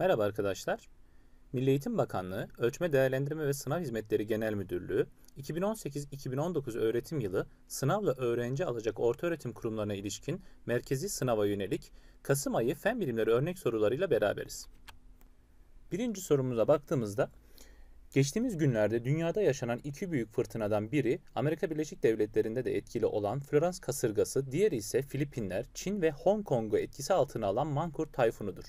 Merhaba arkadaşlar. Milli Eğitim Bakanlığı Ölçme Değerlendirme ve Sınav Hizmetleri Genel Müdürlüğü 2018-2019 öğretim yılı sınavla öğrenci alacak ortaöğretim kurumlarına ilişkin merkezi sınava yönelik Kasım ayı fen bilimleri örnek sorularıyla beraberiz. Birinci sorumuza baktığımızda Geçtiğimiz günlerde dünyada yaşanan iki büyük fırtınadan biri Amerika Birleşik Devletleri'nde de etkili olan Florence kasırgası, diğeri ise Filipinler, Çin ve Hong Kong'u etkisi altına alan Mangkhut tayfunudur.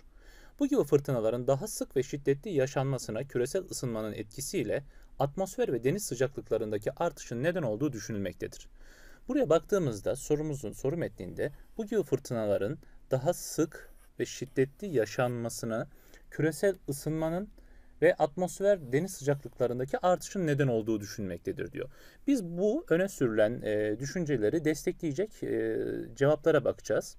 Bu gibi fırtınaların daha sık ve şiddetli yaşanmasına küresel ısınmanın etkisiyle atmosfer ve deniz sıcaklıklarındaki artışın neden olduğu düşünülmektedir. Buraya baktığımızda sorumuzun soru metninde bu gibi fırtınaların daha sık ve şiddetli yaşanmasına küresel ısınmanın ve atmosfer deniz sıcaklıklarındaki artışın neden olduğu düşünmektedir diyor. Biz bu öne sürülen e, düşünceleri destekleyecek e, cevaplara bakacağız.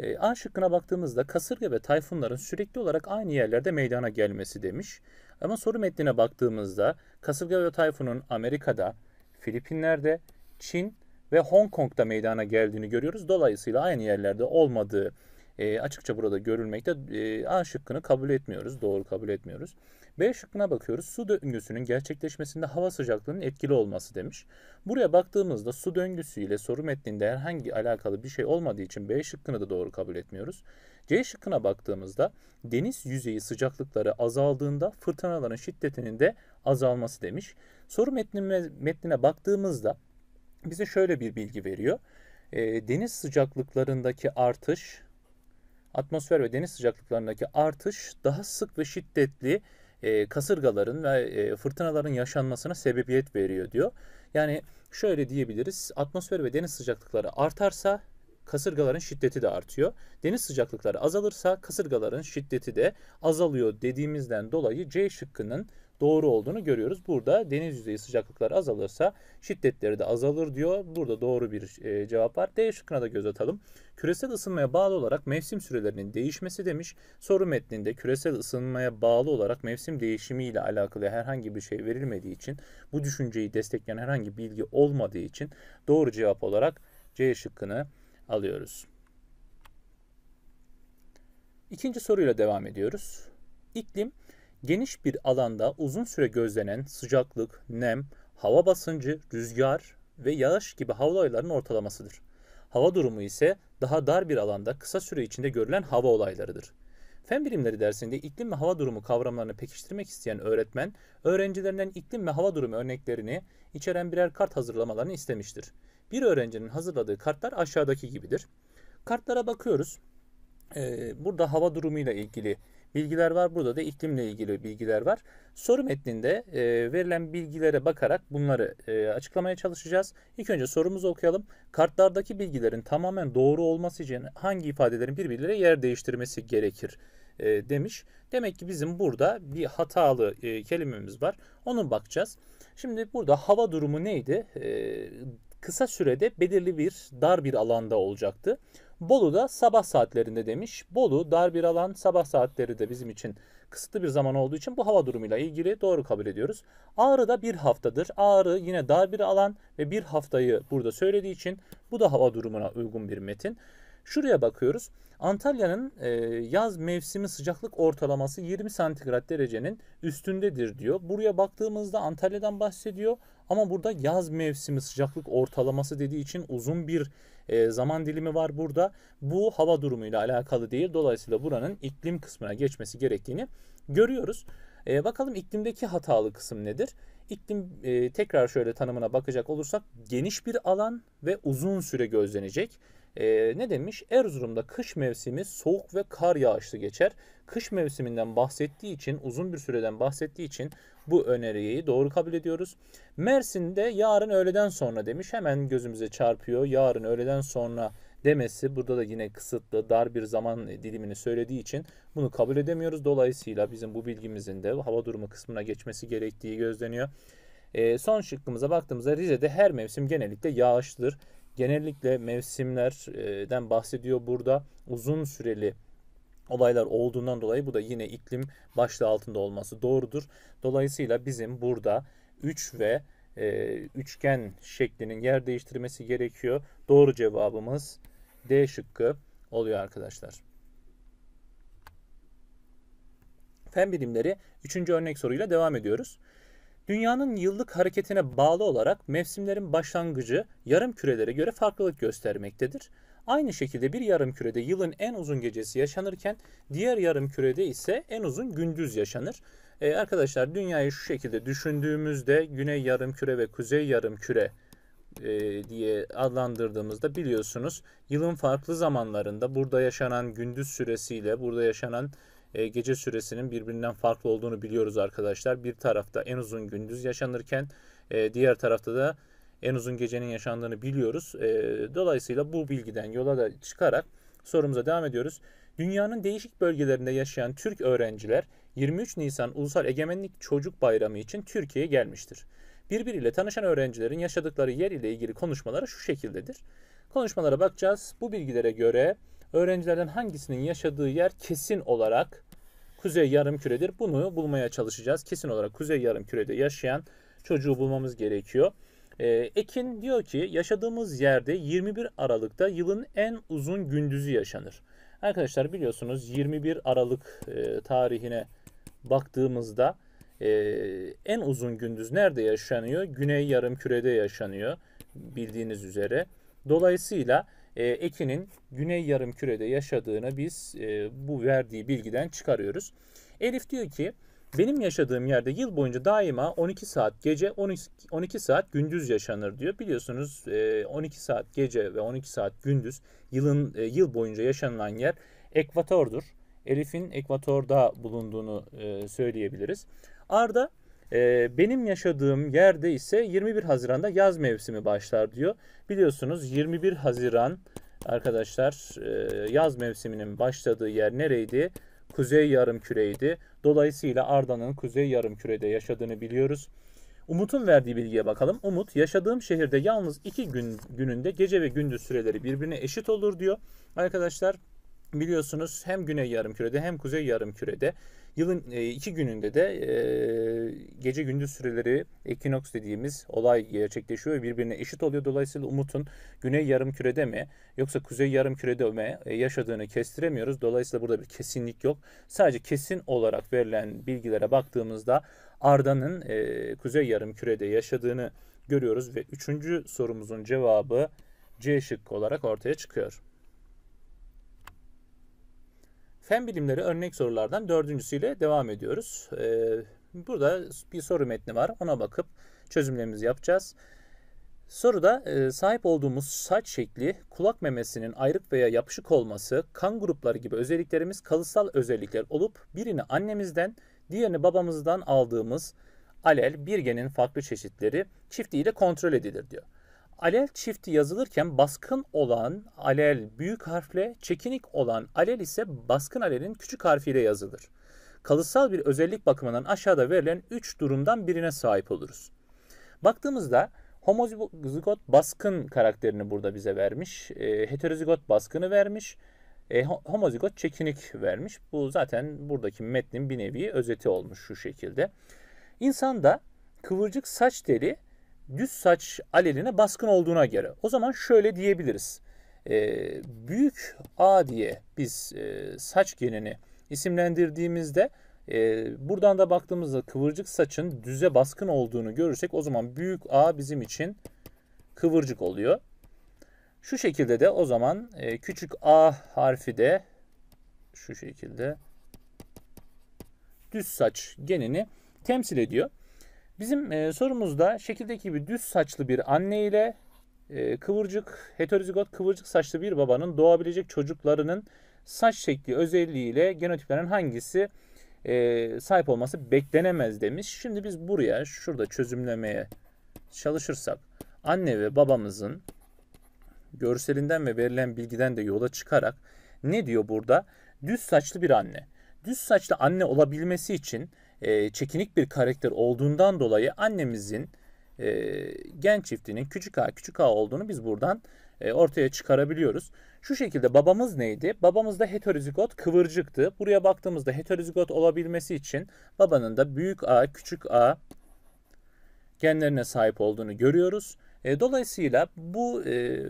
E, A şıkkına baktığımızda kasırga ve tayfunların sürekli olarak aynı yerlerde meydana gelmesi demiş. Ama soru metnine baktığımızda kasırga ve tayfunun Amerika'da, Filipinler'de, Çin ve Hong Kong'da meydana geldiğini görüyoruz. Dolayısıyla aynı yerlerde olmadığı e, açıkça burada görülmekte. E, A şıkkını kabul etmiyoruz, doğru kabul etmiyoruz. B şıkkına bakıyoruz. Su döngüsünün gerçekleşmesinde hava sıcaklığının etkili olması demiş. Buraya baktığımızda su döngüsü ile soru metninde herhangi alakalı bir şey olmadığı için B şıkkını da doğru kabul etmiyoruz. C şıkkına baktığımızda deniz yüzeyi sıcaklıkları azaldığında fırtınaların şiddetinin de azalması demiş. Soru metnine, metnine baktığımızda bize şöyle bir bilgi veriyor. E, deniz sıcaklıklarındaki artış atmosfer ve deniz sıcaklıklarındaki artış daha sık ve şiddetli e, kasırgaların ve e, fırtınaların yaşanmasına sebebiyet veriyor diyor. Yani şöyle diyebiliriz atmosfer ve deniz sıcaklıkları artarsa kasırgaların şiddeti de artıyor. Deniz sıcaklıkları azalırsa kasırgaların şiddeti de azalıyor dediğimizden dolayı C şıkkının doğru olduğunu görüyoruz. Burada deniz yüzeyi sıcaklıkları azalırsa şiddetleri de azalır diyor. Burada doğru bir e, cevap var. D şıkkına da göz atalım. Küresel ısınmaya bağlı olarak mevsim sürelerinin değişmesi demiş. Soru metninde küresel ısınmaya bağlı olarak mevsim değişimi ile alakalı herhangi bir şey verilmediği için bu düşünceyi destekleyen herhangi bilgi olmadığı için doğru cevap olarak C şıkkını alıyoruz. İkinci soruyla devam ediyoruz. İklim Geniş bir alanda uzun süre gözlenen sıcaklık, nem, hava basıncı, rüzgar ve yağış gibi hava olaylarının ortalamasıdır. Hava durumu ise daha dar bir alanda kısa süre içinde görülen hava olaylarıdır. Fen bilimleri dersinde iklim ve hava durumu kavramlarını pekiştirmek isteyen öğretmen, öğrencilerinden iklim ve hava durumu örneklerini içeren birer kart hazırlamalarını istemiştir. Bir öğrencinin hazırladığı kartlar aşağıdaki gibidir. Kartlara bakıyoruz. Ee, burada hava durumuyla ilgili ilgili bilgiler var. Burada da iklimle ilgili bilgiler var. Soru metninde e, verilen bilgilere bakarak bunları e, açıklamaya çalışacağız. İlk önce sorumuzu okuyalım. Kartlardaki bilgilerin tamamen doğru olması için hangi ifadelerin birbirleriyle yer değiştirmesi gerekir? e, demiş. Demek ki bizim burada bir hatalı e, kelimemiz var. onun bakacağız. Şimdi burada hava durumu neydi? E, kısa sürede belirli bir dar bir alanda olacaktı. Bolu da sabah saatlerinde demiş. Bolu dar bir alan sabah saatleri de bizim için kısıtlı bir zaman olduğu için bu hava durumuyla ilgili doğru kabul ediyoruz. Ağrı da bir haftadır. Ağrı yine dar bir alan ve bir haftayı burada söylediği için bu da hava durumuna uygun bir metin. Şuraya bakıyoruz. Antalya'nın e, yaz mevsimi sıcaklık ortalaması 20 santigrat derecenin üstündedir diyor. Buraya baktığımızda Antalya'dan bahsediyor ama burada yaz mevsimi sıcaklık ortalaması dediği için uzun bir ee, zaman dilimi var burada. Bu hava durumuyla alakalı değil. Dolayısıyla buranın iklim kısmına geçmesi gerektiğini görüyoruz. E, bakalım iklimdeki hatalı kısım nedir? İklim e, tekrar şöyle tanımına bakacak olursak geniş bir alan ve uzun süre gözlenecek e, ne demiş? Erzurum'da kış mevsimi soğuk ve kar yağışlı geçer. Kış mevsiminden bahsettiği için, uzun bir süreden bahsettiği için bu öneriyi doğru kabul ediyoruz. Mersin'de yarın öğleden sonra demiş. Hemen gözümüze çarpıyor. Yarın öğleden sonra demesi burada da yine kısıtlı dar bir zaman dilimini söylediği için bunu kabul edemiyoruz. Dolayısıyla bizim bu bilgimizin de hava durumu kısmına geçmesi gerektiği gözleniyor. E, son şıkkımıza baktığımızda Rize'de her mevsim genellikle yağışlıdır. Genellikle mevsimlerden bahsediyor burada. Uzun süreli olaylar olduğundan dolayı bu da yine iklim başlığı altında olması doğrudur. Dolayısıyla bizim burada 3 ve e, üçgen şeklinin yer değiştirmesi gerekiyor. Doğru cevabımız D şıkkı oluyor arkadaşlar. Fen bilimleri 3. örnek soruyla devam ediyoruz. Dünyanın yıllık hareketine bağlı olarak mevsimlerin başlangıcı yarım kürelere göre farklılık göstermektedir. Aynı şekilde bir yarım kürede yılın en uzun gecesi yaşanırken diğer yarım kürede ise en uzun gündüz yaşanır. Ee, arkadaşlar dünyayı şu şekilde düşündüğümüzde güney yarım küre ve kuzey yarım küre e, diye adlandırdığımızda biliyorsunuz yılın farklı zamanlarında burada yaşanan gündüz süresiyle burada yaşanan e, gece süresinin birbirinden farklı olduğunu biliyoruz arkadaşlar. Bir tarafta en uzun gündüz yaşanırken e, diğer tarafta da en uzun gecenin yaşandığını biliyoruz. E, dolayısıyla bu bilgiden yola da çıkarak sorumuza devam ediyoruz. Dünyanın değişik bölgelerinde yaşayan Türk öğrenciler 23 Nisan Ulusal Egemenlik Çocuk Bayramı için Türkiye'ye gelmiştir. Birbiriyle tanışan öğrencilerin yaşadıkları yer ile ilgili konuşmaları şu şekildedir. Konuşmalara bakacağız. Bu bilgilere göre öğrencilerden hangisinin yaşadığı yer kesin olarak kuzey yarım küredir. Bunu bulmaya çalışacağız. Kesin olarak kuzey yarım kürede yaşayan çocuğu bulmamız gerekiyor. E, Ekin diyor ki yaşadığımız yerde 21 Aralık'ta yılın en uzun gündüzü yaşanır. Arkadaşlar biliyorsunuz 21 Aralık e, tarihine baktığımızda e, en uzun gündüz nerede yaşanıyor? Güney yarım kürede yaşanıyor bildiğiniz üzere. Dolayısıyla e, ekinin güney yarım kürede yaşadığını biz e, bu verdiği bilgiden çıkarıyoruz. Elif diyor ki benim yaşadığım yerde yıl boyunca daima 12 saat gece 12, 12 saat gündüz yaşanır diyor. Biliyorsunuz 12 e, saat gece ve 12 saat gündüz yılın e, yıl boyunca yaşanılan yer ekvatordur. Elif'in ekvatorda bulunduğunu e, söyleyebiliriz. Arda e, benim yaşadığım yerde ise 21 Haziran'da yaz mevsimi başlar diyor. Biliyorsunuz 21 Haziran arkadaşlar e, yaz mevsiminin başladığı yer nereydi? Kuzey yarım küreydi. Dolayısıyla Arda'nın Kuzey yarım kürede yaşadığını biliyoruz. Umut'un verdiği bilgiye bakalım. Umut yaşadığım şehirde yalnız iki gün gününde gece ve gündüz süreleri birbirine eşit olur diyor. Arkadaşlar biliyorsunuz hem güney yarım kürede hem kuzey yarım kürede yılın e, iki gününde de e, gece gündüz süreleri ekinoks dediğimiz olay gerçekleşiyor ve birbirine eşit oluyor. Dolayısıyla Umut'un güney yarım kürede mi yoksa kuzey yarım kürede mi e, yaşadığını kestiremiyoruz. Dolayısıyla burada bir kesinlik yok. Sadece kesin olarak verilen bilgilere baktığımızda Arda'nın kuzey yarım kürede yaşadığını görüyoruz ve üçüncü sorumuzun cevabı C şıkkı olarak ortaya çıkıyor. Fen bilimleri örnek sorulardan dördüncüsüyle devam ediyoruz. Ee, burada bir soru metni var. Ona bakıp çözümlerimizi yapacağız. Soruda e, sahip olduğumuz saç şekli, kulak memesinin ayrık veya yapışık olması, kan grupları gibi özelliklerimiz kalıtsal özellikler olup birini annemizden, diğerini babamızdan aldığımız alel, bir genin farklı çeşitleri çiftliğiyle kontrol edilir diyor. Alel çifti yazılırken baskın olan alel büyük harfle, çekinik olan alel ise baskın alelin küçük harfiyle yazılır. Kalıtsal bir özellik bakımından aşağıda verilen 3 durumdan birine sahip oluruz. Baktığımızda homozigot baskın karakterini burada bize vermiş, e, heterozigot baskını vermiş, e, homozigot çekinik vermiş. Bu zaten buradaki metnin bir nevi özeti olmuş şu şekilde. İnsanda kıvırcık saç teli düz saç aleline baskın olduğuna göre. O zaman şöyle diyebiliriz. E, büyük A diye biz e, saç genini isimlendirdiğimizde e, buradan da baktığımızda kıvırcık saçın düze baskın olduğunu görürsek o zaman büyük A bizim için kıvırcık oluyor. Şu şekilde de o zaman e, küçük A harfi de şu şekilde düz saç genini temsil ediyor. Bizim e, sorumuzda şekildeki bir düz saçlı bir anne ile e, kıvırcık, heterozigot kıvırcık saçlı bir babanın doğabilecek çocuklarının saç şekli özelliğiyle genotiplerin hangisi e, sahip olması beklenemez demiş. Şimdi biz buraya şurada çözümlemeye çalışırsak anne ve babamızın görselinden ve verilen bilgiden de yola çıkarak ne diyor burada? Düz saçlı bir anne. Düz saçlı anne olabilmesi için e, çekinik bir karakter olduğundan dolayı annemizin e, gen çiftinin küçük a küçük a olduğunu biz buradan e, ortaya çıkarabiliyoruz. Şu şekilde babamız neydi? Babamız da heterozigot kıvırcıktı. Buraya baktığımızda heterozigot olabilmesi için babanın da büyük a küçük a genlerine sahip olduğunu görüyoruz. E, dolayısıyla bu e,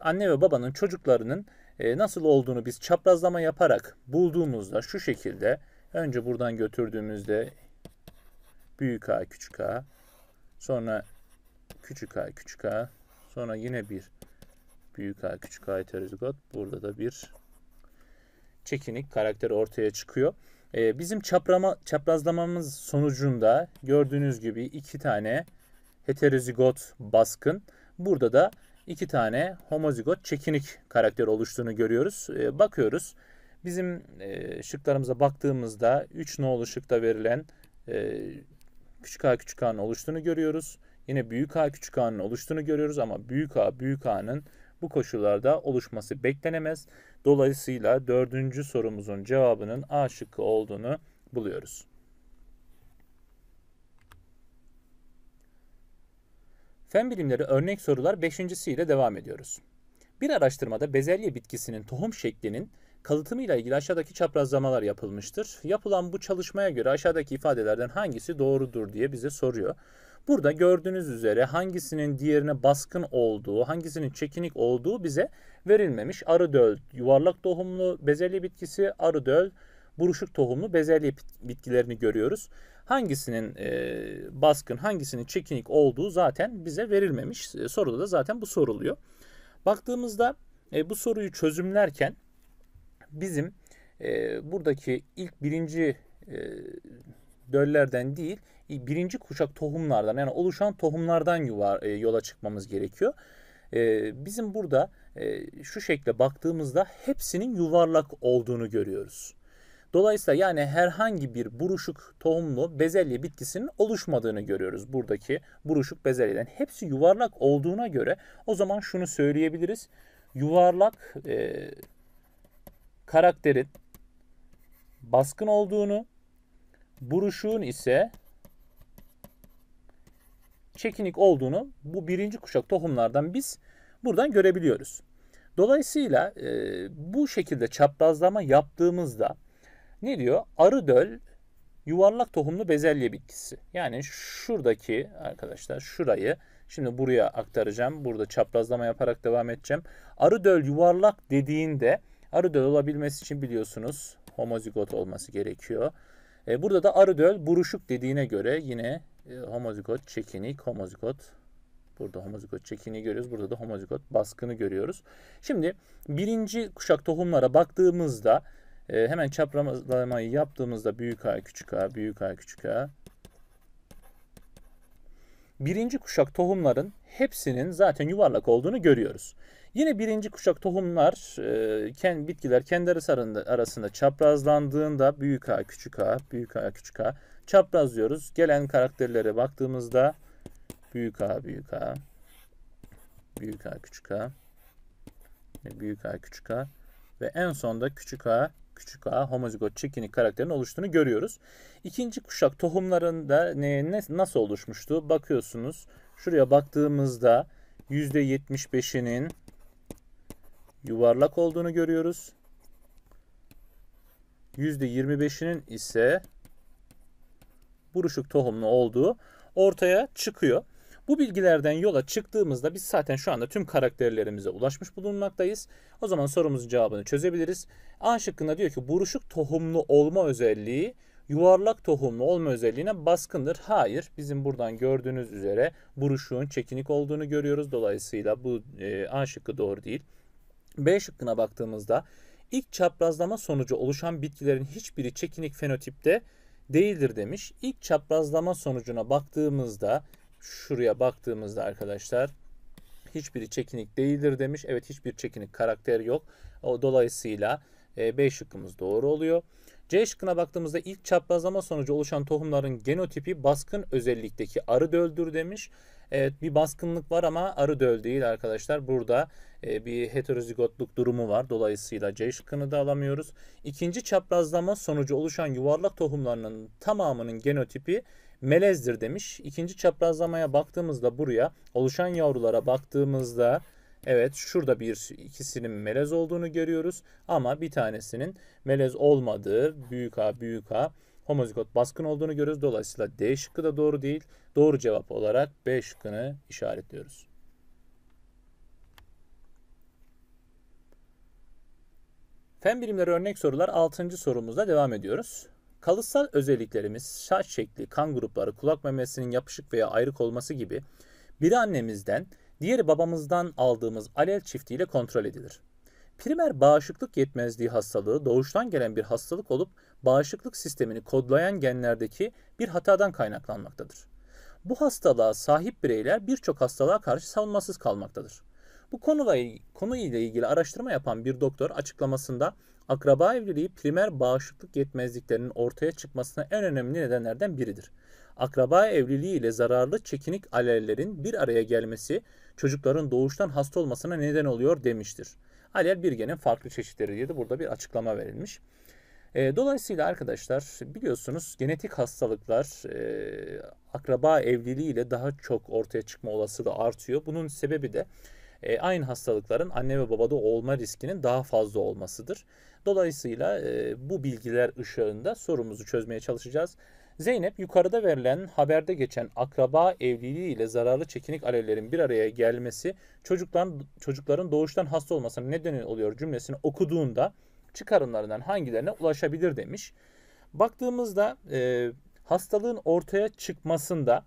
anne ve babanın çocuklarının e, nasıl olduğunu biz çaprazlama yaparak bulduğumuzda şu şekilde Önce buradan götürdüğümüzde büyük A küçük A sonra küçük A küçük A sonra yine bir büyük A küçük A heterozigot burada da bir çekinik karakter ortaya çıkıyor. Ee, bizim çaprama, çaprazlamamız sonucunda gördüğünüz gibi iki tane heterozigot baskın. Burada da iki tane homozigot çekinik karakter oluştuğunu görüyoruz. Ee, bakıyoruz. Bizim e, şıklarımıza baktığımızda 3 nolu şıkta verilen e, küçük a küçük a'nın oluştuğunu görüyoruz. Yine büyük a küçük a'nın oluştuğunu görüyoruz ama büyük a büyük a'nın bu koşullarda oluşması beklenemez. Dolayısıyla dördüncü sorumuzun cevabının A şıkkı olduğunu buluyoruz. Fen bilimleri örnek sorular beşincisiyle devam ediyoruz. Bir araştırmada bezelye bitkisinin tohum şeklinin Kalıtımıyla ilgili aşağıdaki çaprazlamalar yapılmıştır. Yapılan bu çalışmaya göre aşağıdaki ifadelerden hangisi doğrudur diye bize soruyor. Burada gördüğünüz üzere hangisinin diğerine baskın olduğu, hangisinin çekinik olduğu bize verilmemiş. Arı döl yuvarlak tohumlu bezelye bitkisi, arı döl buruşuk tohumlu bezelye bitkilerini görüyoruz. Hangisinin e, baskın, hangisinin çekinik olduğu zaten bize verilmemiş. E, soruda da zaten bu soruluyor. Baktığımızda e, bu soruyu çözümlerken bizim e, buradaki ilk birinci e, döllerden değil birinci kuşak tohumlardan yani oluşan tohumlardan yuva, e, yola çıkmamız gerekiyor. E, bizim burada e, şu şekle baktığımızda hepsinin yuvarlak olduğunu görüyoruz. Dolayısıyla yani herhangi bir buruşuk tohumlu bezelye bitkisinin oluşmadığını görüyoruz buradaki buruşuk bezelyeden. Hepsi yuvarlak olduğuna göre o zaman şunu söyleyebiliriz. Yuvarlak e, karakterin baskın olduğunu, buruşuğun ise çekinik olduğunu bu birinci kuşak tohumlardan biz buradan görebiliyoruz. Dolayısıyla e, bu şekilde çaprazlama yaptığımızda ne diyor? Arı döl yuvarlak tohumlu bezelye bitkisi. Yani şuradaki arkadaşlar şurayı şimdi buraya aktaracağım. Burada çaprazlama yaparak devam edeceğim. Arı döl yuvarlak dediğinde Arıdöl olabilmesi için biliyorsunuz homozigot olması gerekiyor. E, burada da arıdöl buruşuk dediğine göre yine e, homozigot çekinik, homozigot Burada homozigot çekini görüyoruz. Burada da homozigot baskını görüyoruz. Şimdi birinci kuşak tohumlara baktığımızda e, hemen çaprazlamayı yaptığımızda büyük A küçük A büyük A küçük A birinci kuşak tohumların hepsinin zaten yuvarlak olduğunu görüyoruz. Yine birinci kuşak tohumlar e, bitkiler kendi arasında, arasında çaprazlandığında büyük A küçük A büyük A küçük A çaprazlıyoruz. Gelen karakterlere baktığımızda büyük A büyük A büyük A küçük A büyük A küçük A ve en sonda küçük A küçük A homozigot çekinik karakterin oluştuğunu görüyoruz. İkinci kuşak tohumlarında ne, ne, nasıl oluşmuştu? Bakıyorsunuz şuraya baktığımızda %75'inin yuvarlak olduğunu görüyoruz. %25'inin ise buruşuk tohumlu olduğu ortaya çıkıyor. Bu bilgilerden yola çıktığımızda biz zaten şu anda tüm karakterlerimize ulaşmış bulunmaktayız. O zaman sorumuzun cevabını çözebiliriz. A şıkkında diyor ki buruşuk tohumlu olma özelliği yuvarlak tohumlu olma özelliğine baskındır. Hayır bizim buradan gördüğünüz üzere buruşuğun çekinik olduğunu görüyoruz. Dolayısıyla bu e, A şıkkı doğru değil. B şıkkına baktığımızda ilk çaprazlama sonucu oluşan bitkilerin hiçbiri çekinik fenotipte değildir demiş. İlk çaprazlama sonucuna baktığımızda şuraya baktığımızda arkadaşlar hiçbiri çekinik değildir demiş. Evet hiçbir çekinik karakter yok. O dolayısıyla e, B şıkkımız doğru oluyor. C şıkkına baktığımızda ilk çaprazlama sonucu oluşan tohumların genotipi baskın özellikteki arı döldür demiş. Evet bir baskınlık var ama arı döl değil arkadaşlar. Burada e, bir heterozigotluk durumu var. Dolayısıyla C şıkkını da alamıyoruz. İkinci çaprazlama sonucu oluşan yuvarlak tohumlarının tamamının genotipi melezdir demiş. İkinci çaprazlamaya baktığımızda buraya oluşan yavrulara baktığımızda Evet şurada bir ikisinin melez olduğunu görüyoruz ama bir tanesinin melez olmadığı büyük A büyük A homozigot baskın olduğunu görüyoruz. Dolayısıyla D şıkkı da doğru değil. Doğru cevap olarak B şıkkını işaretliyoruz. Fen bilimleri örnek sorular 6. sorumuzla devam ediyoruz. Kalıtsal özelliklerimiz saç şekli, kan grupları, kulak memesinin yapışık veya ayrık olması gibi biri annemizden, diğeri babamızdan aldığımız alel çiftiyle kontrol edilir. Primer bağışıklık yetmezliği hastalığı doğuştan gelen bir hastalık olup bağışıklık sistemini kodlayan genlerdeki bir hatadan kaynaklanmaktadır. Bu hastalığa sahip bireyler birçok hastalığa karşı savunmasız kalmaktadır. Bu konuyla, konuyla ilgili araştırma yapan bir doktor açıklamasında akraba evliliği primer bağışıklık yetmezliklerinin ortaya çıkmasına en önemli nedenlerden biridir. Akraba evliliği ile zararlı çekinik alellerin bir araya gelmesi çocukların doğuştan hasta olmasına neden oluyor demiştir. Alel bir genin farklı çeşitleri diye de burada bir açıklama verilmiş. E, dolayısıyla arkadaşlar biliyorsunuz genetik hastalıklar e, akraba evliliğiyle daha çok ortaya çıkma olasılığı artıyor. Bunun sebebi de e, aynı hastalıkların anne ve babada olma riskinin daha fazla olmasıdır. Dolayısıyla e, bu bilgiler ışığında sorumuzu çözmeye çalışacağız. Zeynep yukarıda verilen haberde geçen akraba evliliği ile zararlı çekinik alellerin bir araya gelmesi çocukların, çocukların doğuştan hasta olmasına neden oluyor cümlesini okuduğunda çıkarımlarından hangilerine ulaşabilir demiş. Baktığımızda e, hastalığın ortaya çıkmasında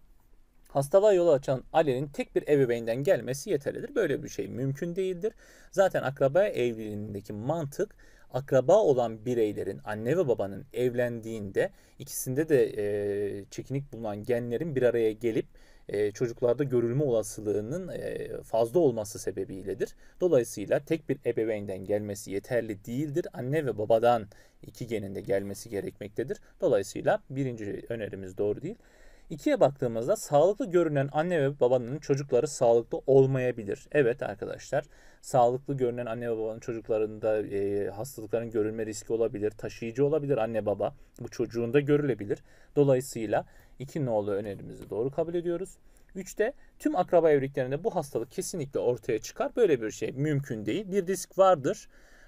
hastalığa yol açan alenin tek bir ebeveynden gelmesi yeterlidir. Böyle bir şey mümkün değildir. Zaten akraba evliliğindeki mantık akraba olan bireylerin anne ve babanın evlendiğinde ikisinde de e, çekinik bulunan genlerin bir araya gelip e, çocuklarda görülme olasılığının e, fazla olması sebebiyledir. Dolayısıyla tek bir ebeveynden gelmesi yeterli değildir. Anne ve babadan iki geninde gelmesi gerekmektedir. Dolayısıyla birinci önerimiz doğru değil. İkiye baktığımızda sağlıklı görünen anne ve babanın çocukları sağlıklı olmayabilir. Evet arkadaşlar sağlıklı görünen anne ve babanın çocuklarında e, hastalıkların görülme riski olabilir. Taşıyıcı olabilir anne baba. Bu çocuğunda görülebilir. Dolayısıyla iki nolu önerimizi doğru kabul ediyoruz. Üçte tüm akraba evliliklerinde bu hastalık kesinlikle ortaya çıkar. Böyle bir şey mümkün değil. Bir risk vardır.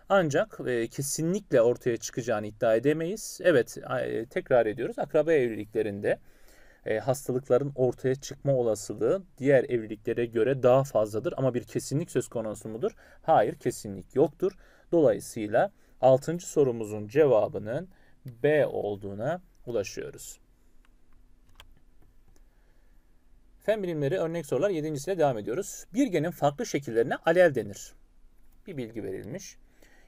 Ancak e, kesinlikle ortaya çıkacağını iddia edemeyiz. Evet e, tekrar ediyoruz. Akraba evliliklerinde e, hastalıkların ortaya çıkma olasılığı diğer evliliklere göre daha fazladır. Ama bir kesinlik söz konusu mudur? Hayır kesinlik yoktur. Dolayısıyla 6. sorumuzun cevabının B olduğuna ulaşıyoruz. Fen bilimleri örnek sorular 7.siyle devam ediyoruz. Bir genin farklı şekillerine alel denir. Bir bilgi verilmiş.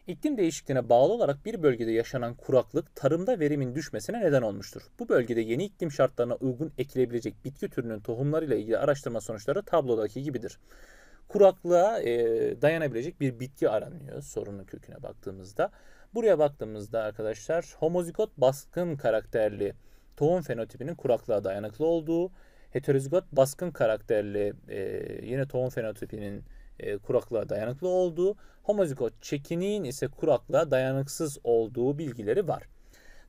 İklim değişikliğine bağlı olarak bir bölgede yaşanan kuraklık tarımda verimin düşmesine neden olmuştur. Bu bölgede yeni iklim şartlarına uygun ekilebilecek bitki türünün tohumlarıyla ilgili araştırma sonuçları tablodaki gibidir. Kuraklığa e, dayanabilecek bir bitki aranıyor sorunun köküne baktığımızda. Buraya baktığımızda arkadaşlar homozigot baskın karakterli tohum fenotipinin kuraklığa dayanıklı olduğu, heterozigot baskın karakterli e, yine tohum fenotipinin e, kuraklığa dayanıklı olduğu, homozigot çekiniğin ise kuraklığa dayanıksız olduğu bilgileri var.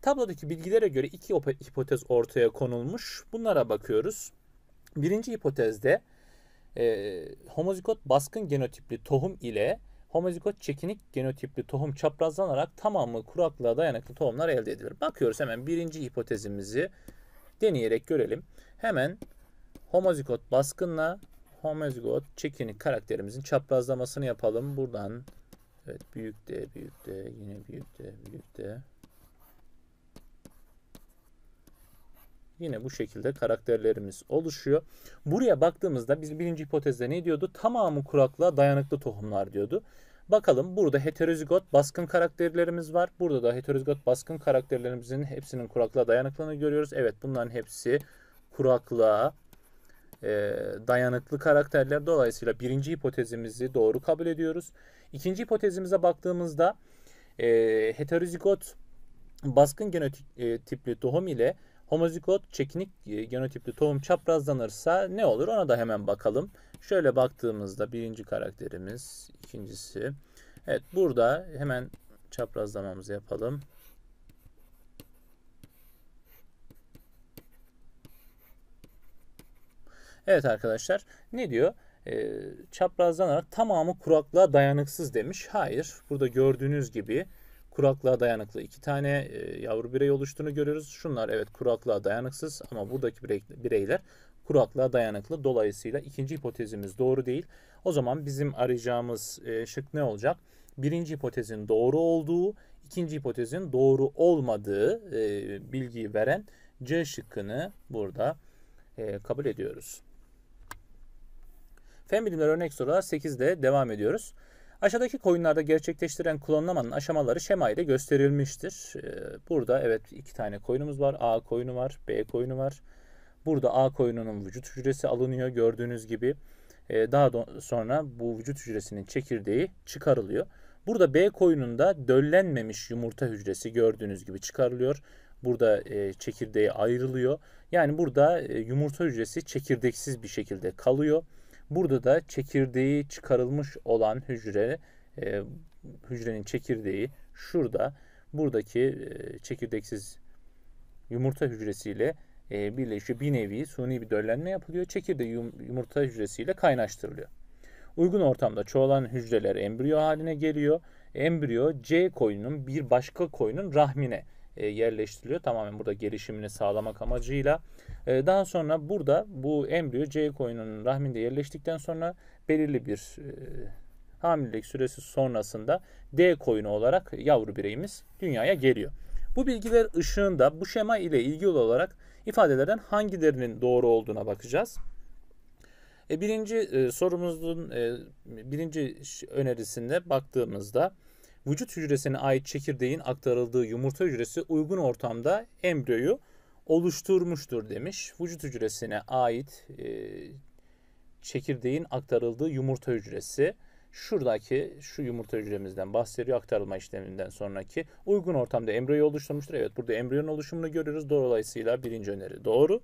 Tablodaki bilgilere göre iki hipotez ortaya konulmuş. Bunlara bakıyoruz. Birinci hipotezde e, homozigot baskın genotipli tohum ile homozigot çekinik genotipli tohum çaprazlanarak tamamı kuraklığa dayanıklı tohumlar elde edilir. Bakıyoruz hemen birinci hipotezimizi deneyerek görelim. Hemen homozigot baskınla Home çekini karakterimizin çaprazlamasını yapalım. Buradan evet büyük D büyük D yine büyük D büyük D. Yine bu şekilde karakterlerimiz oluşuyor. Buraya baktığımızda biz birinci hipotezde ne diyordu? Tamamı kuraklığa dayanıklı tohumlar diyordu. Bakalım burada heterozigot baskın karakterlerimiz var. Burada da heterozigot baskın karakterlerimizin hepsinin kuraklığa dayanıklılığını görüyoruz. Evet bunların hepsi kuraklığa e, dayanıklı karakterler. Dolayısıyla birinci hipotezimizi doğru kabul ediyoruz. İkinci hipotezimize baktığımızda e, heterozigot baskın genotipli e, tohum ile homozigot çekinik e, genotipli tohum çaprazlanırsa ne olur ona da hemen bakalım. Şöyle baktığımızda birinci karakterimiz, ikincisi. Evet burada hemen çaprazlamamızı yapalım. Evet arkadaşlar ne diyor? E, ee, çaprazlanarak tamamı kuraklığa dayanıksız demiş. Hayır. Burada gördüğünüz gibi kuraklığa dayanıklı iki tane e, yavru birey oluştuğunu görüyoruz. Şunlar evet kuraklığa dayanıksız ama buradaki birey, bireyler kuraklığa dayanıklı. Dolayısıyla ikinci hipotezimiz doğru değil. O zaman bizim arayacağımız e, şık ne olacak? Birinci hipotezin doğru olduğu, ikinci hipotezin doğru olmadığı e, bilgiyi veren C şıkkını burada e, kabul ediyoruz. Fen bilimleri örnek sorular 8'de devam ediyoruz. Aşağıdaki koyunlarda gerçekleştiren klonlamanın aşamaları şema ile gösterilmiştir. Ee, burada evet iki tane koyunumuz var. A koyunu var, B koyunu var. Burada A koyununun vücut hücresi alınıyor gördüğünüz gibi. Ee, daha sonra bu vücut hücresinin çekirdeği çıkarılıyor. Burada B koyununda döllenmemiş yumurta hücresi gördüğünüz gibi çıkarılıyor. Burada e, çekirdeği ayrılıyor. Yani burada e, yumurta hücresi çekirdeksiz bir şekilde kalıyor. Burada da çekirdeği çıkarılmış olan hücre, e, hücrenin çekirdeği şurada buradaki e, çekirdeksiz yumurta hücresiyle e, birleşiyor. Bir nevi suni bir döllenme yapılıyor. Çekirdeği yumurta hücresiyle kaynaştırılıyor. Uygun ortamda çoğalan hücreler embriyo haline geliyor. Embriyo C koyunun bir başka koyunun rahmine yerleştiriliyor. Tamamen burada gelişimini sağlamak amacıyla. Ee, daha sonra burada bu embriyo C koyununun rahminde yerleştikten sonra belirli bir e, hamilelik süresi sonrasında D koyunu olarak yavru bireyimiz dünyaya geliyor. Bu bilgiler ışığında bu şema ile ilgili olarak ifadelerden hangilerinin doğru olduğuna bakacağız. E, birinci e, sorumuzun e, birinci önerisinde baktığımızda vücut hücresine ait çekirdeğin aktarıldığı yumurta hücresi uygun ortamda embriyoyu oluşturmuştur demiş. Vücut hücresine ait e, çekirdeğin aktarıldığı yumurta hücresi şuradaki şu yumurta hücremizden bahsediyor aktarılma işleminden sonraki uygun ortamda embriyo oluşturmuştur. Evet burada embriyonun oluşumunu görüyoruz. Dolayısıyla birinci öneri doğru.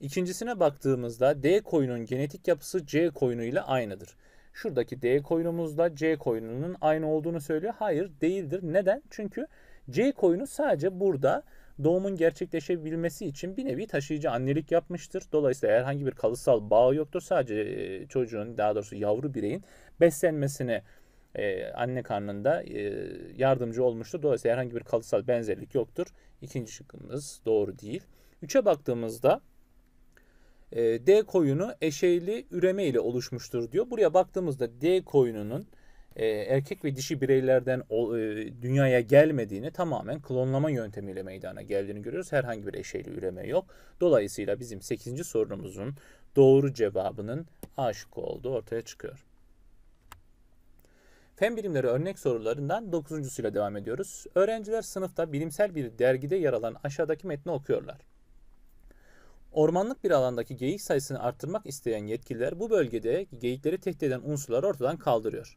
İkincisine baktığımızda D koyunun genetik yapısı C koyunu ile aynıdır. Şuradaki D koyunumuzda C koyununun aynı olduğunu söylüyor. Hayır değildir. Neden? Çünkü C koyunu sadece burada doğumun gerçekleşebilmesi için bir nevi taşıyıcı annelik yapmıştır. Dolayısıyla herhangi bir kalıtsal bağ yoktur. Sadece e, çocuğun daha doğrusu yavru bireyin beslenmesine e, anne karnında e, yardımcı olmuştur. Dolayısıyla herhangi bir kalıtsal benzerlik yoktur. İkinci şıkkımız doğru değil. Üçe baktığımızda D koyunu eşeğli üreme ile oluşmuştur diyor. Buraya baktığımızda D koyununun e, erkek ve dişi bireylerden o, e, dünyaya gelmediğini tamamen klonlama yöntemiyle meydana geldiğini görüyoruz. Herhangi bir eşeyli üreme yok. Dolayısıyla bizim 8. sorunumuzun doğru cevabının aşık olduğu ortaya çıkıyor. Fen bilimleri örnek sorularından 9.suyla devam ediyoruz. Öğrenciler sınıfta bilimsel bir dergide yer alan aşağıdaki metni okuyorlar. Ormanlık bir alandaki geyik sayısını arttırmak isteyen yetkililer bu bölgede geyikleri tehdit eden unsurları ortadan kaldırıyor.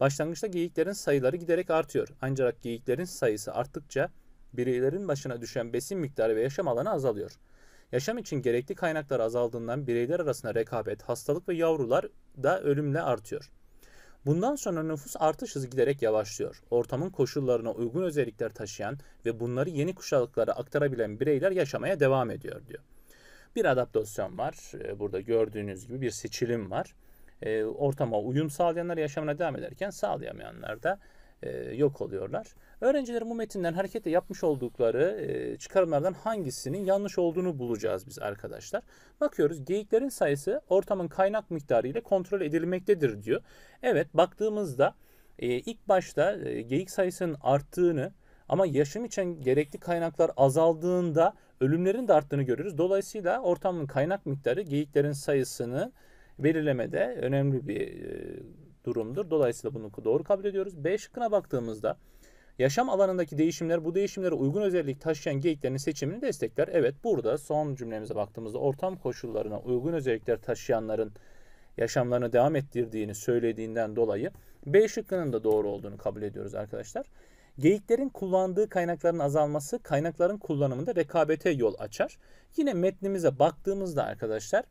Başlangıçta geyiklerin sayıları giderek artıyor. Ancak geyiklerin sayısı arttıkça bireylerin başına düşen besin miktarı ve yaşam alanı azalıyor. Yaşam için gerekli kaynaklar azaldığından bireyler arasında rekabet, hastalık ve yavrular da ölümle artıyor. Bundan sonra nüfus artış hızı giderek yavaşlıyor. Ortamın koşullarına uygun özellikler taşıyan ve bunları yeni kuşaklara aktarabilen bireyler yaşamaya devam ediyor diyor. Bir adaptasyon var. Ee, burada gördüğünüz gibi bir seçilim var e, ortama uyum sağlayanlar yaşamına devam ederken sağlayamayanlar da e, yok oluyorlar. Öğrencilerin bu metinden hareketle yapmış oldukları e, çıkarımlardan hangisinin yanlış olduğunu bulacağız biz arkadaşlar. Bakıyoruz geyiklerin sayısı ortamın kaynak miktarı ile kontrol edilmektedir diyor. Evet baktığımızda e, ilk başta e, geyik sayısının arttığını ama yaşam için gerekli kaynaklar azaldığında ölümlerin de arttığını görürüz. Dolayısıyla ortamın kaynak miktarı geyiklerin sayısını belirlemede önemli bir e, durumdur. Dolayısıyla bunu doğru kabul ediyoruz. B şıkkına baktığımızda yaşam alanındaki değişimler bu değişimlere uygun özellik taşıyan geyiklerin seçimini destekler. Evet burada son cümlemize baktığımızda ortam koşullarına uygun özellikler taşıyanların yaşamlarını devam ettirdiğini söylediğinden dolayı B şıkkının da doğru olduğunu kabul ediyoruz arkadaşlar. Geyiklerin kullandığı kaynakların azalması kaynakların kullanımında rekabete yol açar. Yine metnimize baktığımızda arkadaşlar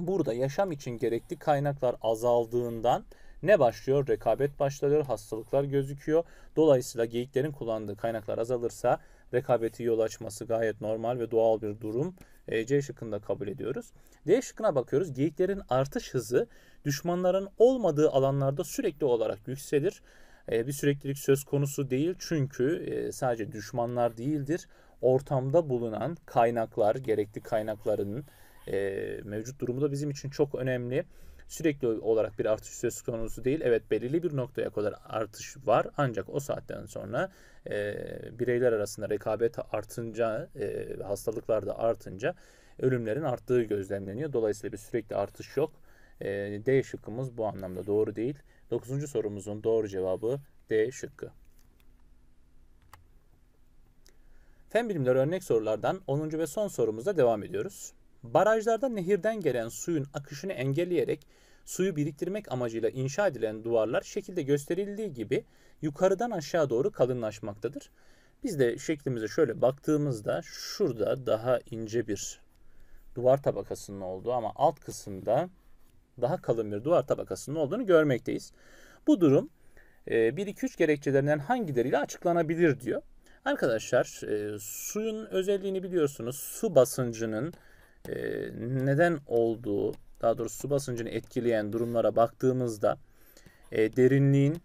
Burada yaşam için gerekli kaynaklar azaldığından ne başlıyor? Rekabet başlıyor, hastalıklar gözüküyor. Dolayısıyla geyiklerin kullandığı kaynaklar azalırsa rekabeti yol açması gayet normal ve doğal bir durum. E, C şıkkında kabul ediyoruz. D şıkkına bakıyoruz. Geyiklerin artış hızı düşmanların olmadığı alanlarda sürekli olarak yükselir. E, bir süreklilik söz konusu değil çünkü e, sadece düşmanlar değildir. Ortamda bulunan kaynaklar, gerekli kaynakların e, mevcut durumu da bizim için çok önemli. Sürekli olarak bir artış söz konusu değil. Evet belirli bir noktaya kadar artış var ancak o saatten sonra e, bireyler arasında rekabet artınca e, hastalıklar da artınca ölümlerin arttığı gözlemleniyor. Dolayısıyla bir sürekli artış yok. E, D şıkkımız bu anlamda doğru değil. 9. sorumuzun doğru cevabı D şıkkı. Fen bilimleri örnek sorulardan 10. ve son sorumuzda devam ediyoruz. Barajlarda nehirden gelen suyun akışını engelleyerek suyu biriktirmek amacıyla inşa edilen duvarlar şekilde gösterildiği gibi yukarıdan aşağı doğru kalınlaşmaktadır. Biz de şeklimize şöyle baktığımızda şurada daha ince bir duvar tabakasının olduğu ama alt kısımda daha kalın bir duvar tabakasının olduğunu görmekteyiz. Bu durum 1-2-3 e, gerekçelerinden hangileriyle açıklanabilir diyor. Arkadaşlar e, suyun özelliğini biliyorsunuz. Su basıncının e, neden olduğu, daha doğrusu su basıncını etkileyen durumlara baktığımızda e, derinliğin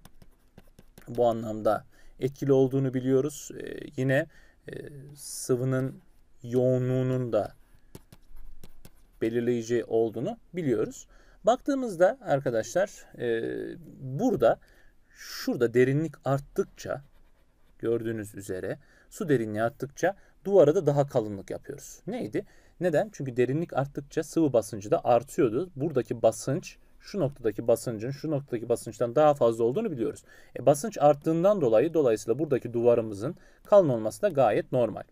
bu anlamda etkili olduğunu biliyoruz. E, yine e, sıvının yoğunluğunun da belirleyici olduğunu biliyoruz. Baktığımızda arkadaşlar e, burada şurada derinlik arttıkça gördüğünüz üzere su derinliği arttıkça duvara da daha kalınlık yapıyoruz. Neydi? Neden? Çünkü derinlik arttıkça sıvı basıncı da artıyordu. Buradaki basınç şu noktadaki basıncın şu noktadaki basınçtan daha fazla olduğunu biliyoruz. E, basınç arttığından dolayı dolayısıyla buradaki duvarımızın kalın olması da gayet normal.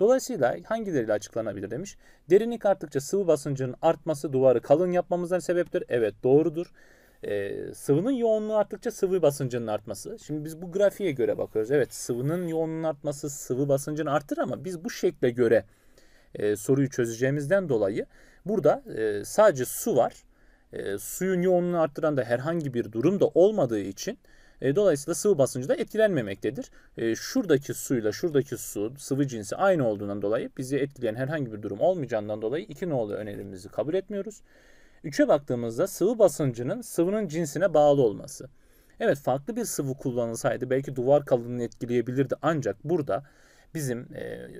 Dolayısıyla hangileriyle açıklanabilir demiş. Derinlik arttıkça sıvı basıncının artması duvarı kalın yapmamıza sebeptir. Evet doğrudur. Ee, sıvının yoğunluğu arttıkça sıvı basıncının artması. Şimdi biz bu grafiğe göre bakıyoruz. Evet sıvının yoğunluğunun artması sıvı basıncını artır ama biz bu şekle göre e, soruyu çözeceğimizden dolayı burada e, sadece su var. E, suyun yoğunluğunu arttıran da herhangi bir durum da olmadığı için e, dolayısıyla sıvı basıncı da etkilenmemektedir. E, şuradaki suyla şuradaki su sıvı cinsi aynı olduğundan dolayı bizi etkileyen herhangi bir durum olmayacağından dolayı iki nolu önerimizi kabul etmiyoruz. Üçe baktığımızda sıvı basıncının sıvının cinsine bağlı olması. Evet farklı bir sıvı kullanılsaydı belki duvar kalınlığını etkileyebilirdi ancak burada bizim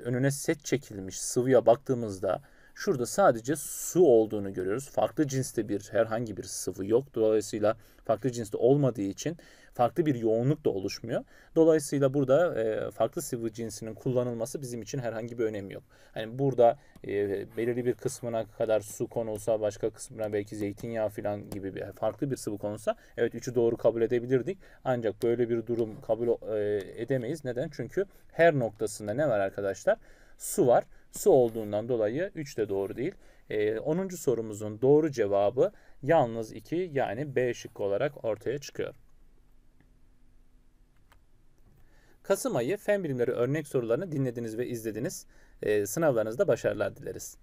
önüne set çekilmiş sıvıya baktığımızda Şurada sadece su olduğunu görüyoruz. Farklı cinste bir herhangi bir sıvı yok. Dolayısıyla farklı cinste olmadığı için farklı bir yoğunluk da oluşmuyor. Dolayısıyla burada e, farklı sıvı cinsinin kullanılması bizim için herhangi bir önemi yok. Hani burada e, belirli bir kısmına kadar su konulsa, başka kısmına belki zeytinyağı falan gibi bir farklı bir sıvı konulsa evet üçü doğru kabul edebilirdik. Ancak böyle bir durum kabul e, edemeyiz. Neden? Çünkü her noktasında ne var arkadaşlar? Su var su olduğundan dolayı 3 de doğru değil. E, ee, 10. sorumuzun doğru cevabı yalnız 2 yani B şıkkı olarak ortaya çıkıyor. Kasım ayı fen bilimleri örnek sorularını dinlediniz ve izlediniz. E, sınavlarınızda başarılar dileriz.